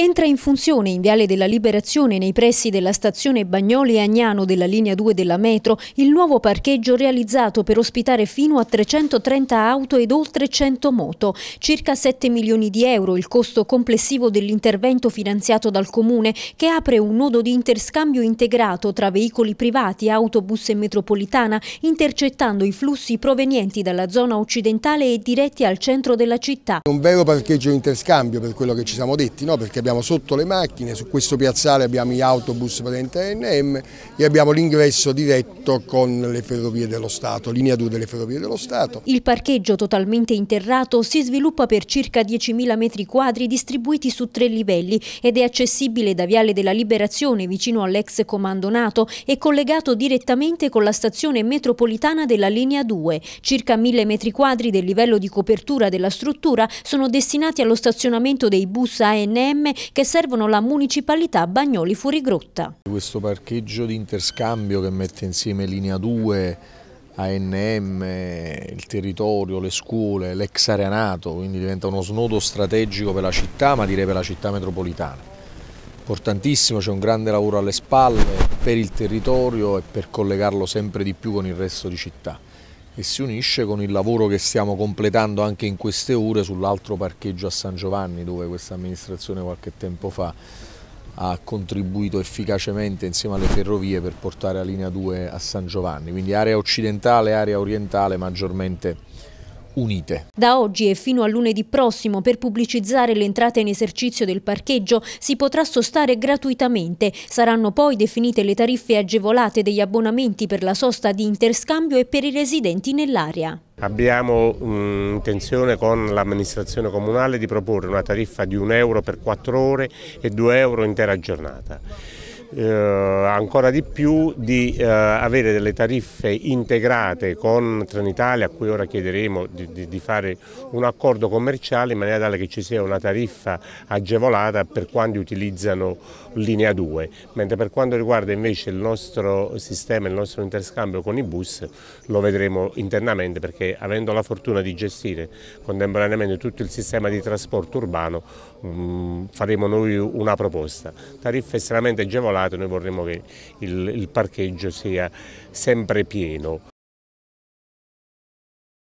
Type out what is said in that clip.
entra in funzione in Viale della Liberazione nei pressi della stazione Bagnoli e Agnano della linea 2 della metro il nuovo parcheggio realizzato per ospitare fino a 330 auto ed oltre 100 moto. Circa 7 milioni di euro il costo complessivo dell'intervento finanziato dal Comune che apre un nodo di interscambio integrato tra veicoli privati, autobus e metropolitana intercettando i flussi provenienti dalla zona occidentale e diretti al centro della città. Un vero parcheggio interscambio per quello che ci siamo detti, no? perché abbiamo abbiamo sotto le macchine, su questo piazzale abbiamo gli autobus patente NM e abbiamo l'ingresso diretto con le ferrovie dello Stato, linea 2 delle ferrovie dello Stato. Il parcheggio totalmente interrato si sviluppa per circa 10.000 metri quadri distribuiti su tre livelli ed è accessibile da Viale della Liberazione vicino all'ex comando NATO e collegato direttamente con la stazione metropolitana della linea 2. Circa 1.000 metri quadri del livello di copertura della struttura sono destinati allo stazionamento dei bus ANM che servono la municipalità Bagnoli Furigrotta. Questo parcheggio di interscambio che mette insieme linea 2, ANM, il territorio, le scuole, l'ex areanato, quindi diventa uno snodo strategico per la città, ma direi per la città metropolitana. Importantissimo, c'è un grande lavoro alle spalle per il territorio e per collegarlo sempre di più con il resto di città e si unisce con il lavoro che stiamo completando anche in queste ore sull'altro parcheggio a San Giovanni dove questa amministrazione qualche tempo fa ha contribuito efficacemente insieme alle ferrovie per portare la linea 2 a San Giovanni, quindi area occidentale, area orientale maggiormente unite. Da oggi e fino a lunedì prossimo per pubblicizzare l'entrata in esercizio del parcheggio si potrà sostare gratuitamente. Saranno poi definite le tariffe agevolate degli abbonamenti per la sosta di interscambio e per i residenti nell'area. Abbiamo mm, intenzione con l'amministrazione comunale di proporre una tariffa di 1 euro per 4 ore e 2 euro intera giornata eh, ancora di più di eh, avere delle tariffe integrate con Trenitalia, a cui ora chiederemo di, di, di, fare un accordo commerciale in maniera tale che ci sia una tariffa agevolata per quanti utilizzano linea 2, mentre per quanto riguarda invece il nostro sistema, il nostro interscambio con i bus lo vedremo internamente perché avendo la fortuna di gestire contemporaneamente tutto il sistema di trasporto urbano mh, mm, faremo noi una proposta, tariffe estremamente agevolate popolato, noi vorremmo che il, il parcheggio sia sempre pieno